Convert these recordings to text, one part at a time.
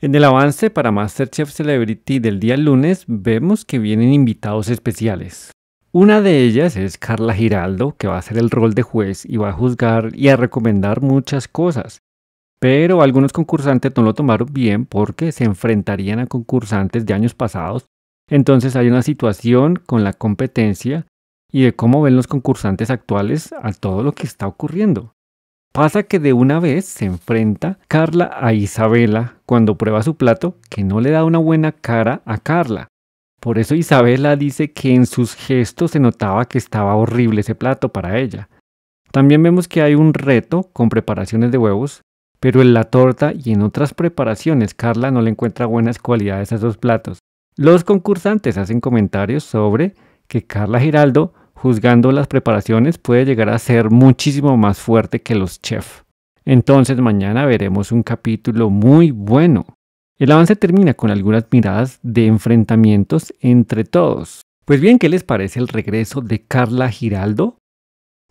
En el avance para MasterChef Celebrity del día lunes vemos que vienen invitados especiales. Una de ellas es Carla Giraldo, que va a hacer el rol de juez y va a juzgar y a recomendar muchas cosas. Pero algunos concursantes no lo tomaron bien porque se enfrentarían a concursantes de años pasados. Entonces hay una situación con la competencia y de cómo ven los concursantes actuales a todo lo que está ocurriendo. Pasa que de una vez se enfrenta Carla a Isabela cuando prueba su plato que no le da una buena cara a Carla. Por eso Isabela dice que en sus gestos se notaba que estaba horrible ese plato para ella. También vemos que hay un reto con preparaciones de huevos, pero en la torta y en otras preparaciones Carla no le encuentra buenas cualidades a esos platos. Los concursantes hacen comentarios sobre que Carla Giraldo juzgando las preparaciones, puede llegar a ser muchísimo más fuerte que los chefs. Entonces mañana veremos un capítulo muy bueno. El avance termina con algunas miradas de enfrentamientos entre todos. Pues bien, ¿qué les parece el regreso de Carla Giraldo?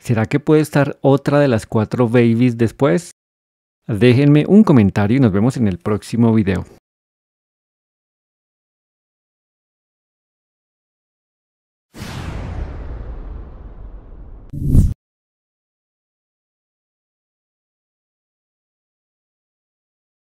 ¿Será que puede estar otra de las cuatro babies después? Déjenme un comentario y nos vemos en el próximo video.